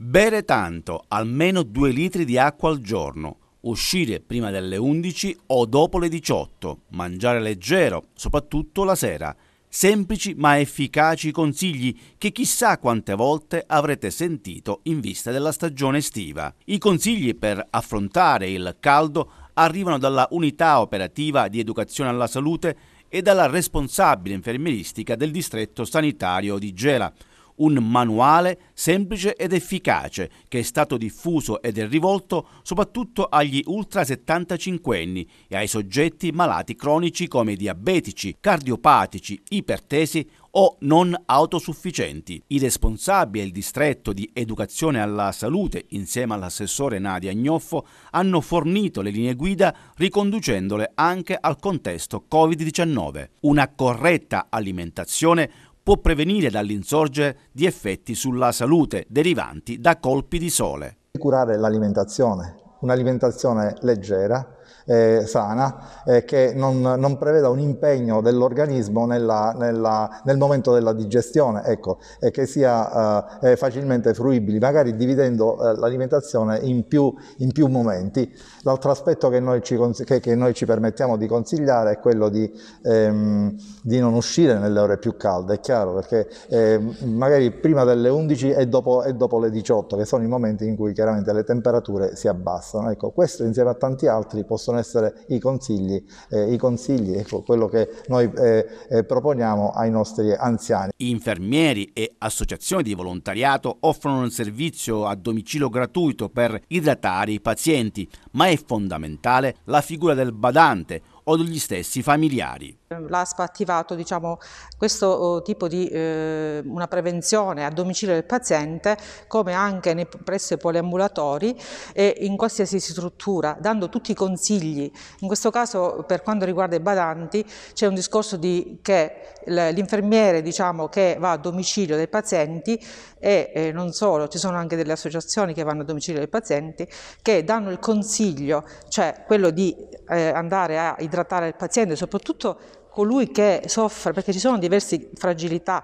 Bere tanto, almeno 2 litri di acqua al giorno, uscire prima delle 11 o dopo le 18, mangiare leggero, soprattutto la sera. Semplici ma efficaci consigli che chissà quante volte avrete sentito in vista della stagione estiva. I consigli per affrontare il caldo arrivano dalla Unità Operativa di Educazione alla Salute e dalla responsabile infermieristica del distretto sanitario di Gela un manuale semplice ed efficace che è stato diffuso ed è rivolto soprattutto agli ultra 75 anni e ai soggetti malati cronici come diabetici, cardiopatici, ipertesi o non autosufficienti. I responsabili del distretto di educazione alla salute, insieme all'assessore Nadia Agnoffo, hanno fornito le linee guida riconducendole anche al contesto Covid-19. Una corretta alimentazione può prevenire dall'insorgere di effetti sulla salute derivanti da colpi di sole. Curare l'alimentazione, un'alimentazione leggera, eh, sana eh, che non, non, preveda un impegno dell'organismo nel momento della digestione ecco, e che sia eh, eh facilmente fruibile, magari dividendo eh, l'alimentazione in, in più, momenti. L'altro aspetto che noi, ci, che, che noi, ci, permettiamo di consigliare è quello di, ehm, di, non uscire nelle ore più calde, è chiaro, perché ehm, magari prima delle 11 e dopo, e dopo le 18, che sono i momenti in cui chiaramente le temperature si abbassano. Ecco, questo insieme a tanti altri può possono essere i consigli, eh, i consigli ecco, quello che noi eh, eh, proponiamo ai nostri anziani. Infermieri e associazioni di volontariato offrono un servizio a domicilio gratuito per idratare i pazienti, ma è fondamentale la figura del badante, o degli stessi familiari. L'ASPA ha attivato diciamo, questo oh, tipo di eh, una prevenzione a domicilio del paziente come anche nei, presso i poliambulatori e in qualsiasi struttura, dando tutti i consigli. In questo caso per quanto riguarda i badanti c'è un discorso di, che l'infermiere diciamo, che va a domicilio dei pazienti e eh, non solo, ci sono anche delle associazioni che vanno a domicilio dei pazienti che danno il consiglio, cioè quello di eh, andare a idratare il paziente, soprattutto colui che soffre, perché ci sono diverse fragilità,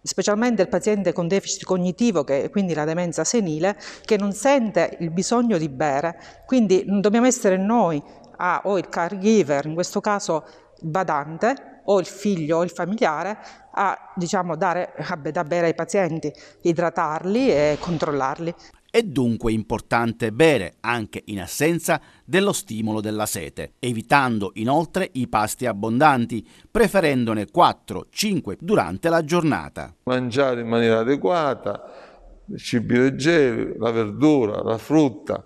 specialmente il paziente con deficit cognitivo, che, quindi la demenza senile, che non sente il bisogno di bere. Quindi dobbiamo essere noi a, o il caregiver, in questo caso il badante, o il figlio o il familiare, a diciamo, dare da bere ai pazienti, idratarli e controllarli. È dunque importante bere anche in assenza dello stimolo della sete, evitando inoltre i pasti abbondanti, preferendone 4-5 durante la giornata. Mangiare in maniera adeguata, cibi leggeri, la verdura, la frutta,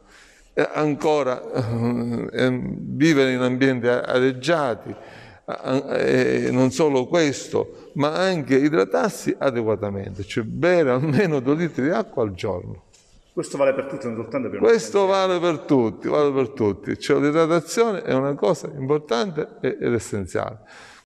ancora eh, eh, vivere in ambienti areggiati, eh, non solo questo, ma anche idratarsi adeguatamente, cioè bere almeno 2 litri di acqua al giorno. Questo vale per tutti, non soltanto per Questo vale per tutti, vale per tutti. Cioè l'idratazione è una cosa importante ed essenziale.